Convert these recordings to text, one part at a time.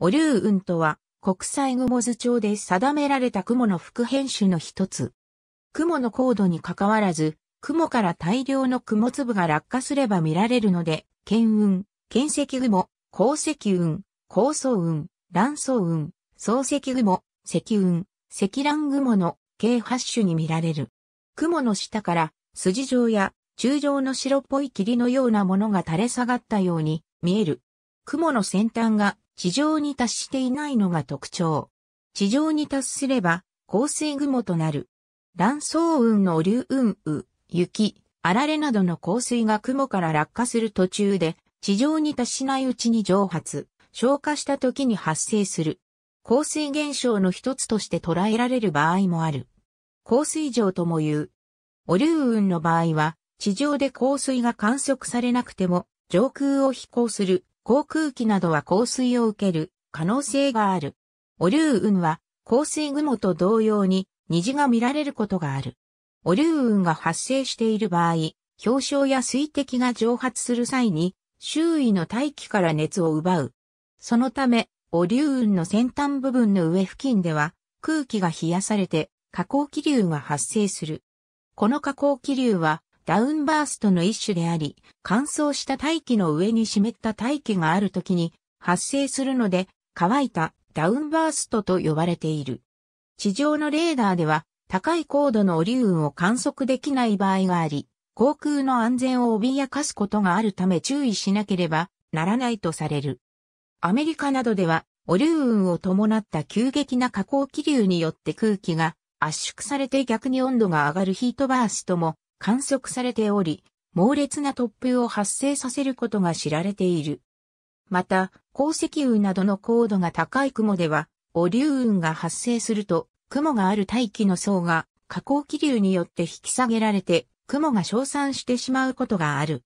オリュウンとは、国際雲図帳で定められた雲の副編集の一つ。雲の高度に関わらず、雲から大量の雲粒が落下すれば見られるので、剣雲、剣石雲、鉱石雲、高層雲、乱層雲、層石雲、石雲、石卵雲の計8種に見られる。雲の下から筋状や中状の白っぽい霧のようなものが垂れ下がったように見える。雲の先端が地上に達していないのが特徴。地上に達すれば、降水雲となる。乱層雲の流雲雨、雪、あられなどの降水が雲から落下する途中で、地上に達しないうちに蒸発、消化した時に発生する。降水現象の一つとして捉えられる場合もある。降水上とも言う。お流雲の場合は、地上で降水が観測されなくても、上空を飛行する航空機などは降水を受ける可能性がある。オリュウ雲は降水雲と同様に虹が見られることがある。オリュウ雲が発生している場合、氷床や水滴が蒸発する際に周囲の大気から熱を奪う。そのため、オリュウ雲の先端部分の上付近では空気が冷やされて下降気流が発生する。この下降気流はダウンバーストの一種であり、乾燥した大気の上に湿った大気がある時に発生するので、乾いたダウンバーストと呼ばれている。地上のレーダーでは高い高度のオリウンを観測できない場合があり、航空の安全を脅かすことがあるため注意しなければならないとされる。アメリカなどでは、オリュウンを伴った急激な下降気流によって空気が圧縮されて逆に温度が上がるヒートバーストも観測されており、猛烈な突風を発生させることが知られている。また、鉱石雲などの高度が高い雲では、オリ雲が発生すると、雲がある大気の層が下降気流によって引き下げられて、雲が消散してしまうことがある。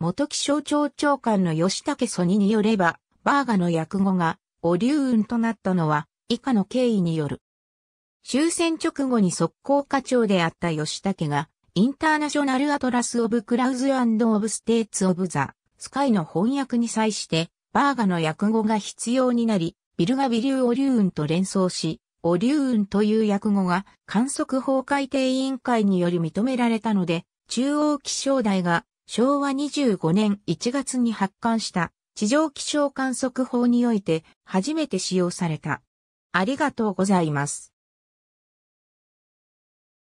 元気象庁長官の吉武曽にによれば、バーガの訳語が、オリ雲となったのは、以下の経緯による。終戦直後に速攻課長であった吉武が、インターナショナルアトラス・オブ・クラウズ・アンド・オブ・ステーツ・オブ・ザ・スカイの翻訳に際して、バーガの訳語が必要になり、ビルガビリュー・オリューンと連想し、オリューンという訳語が観測法改定委員会により認められたので、中央気象台が昭和25年1月に発刊した地上気象観測法において初めて使用された。ありがとうございます。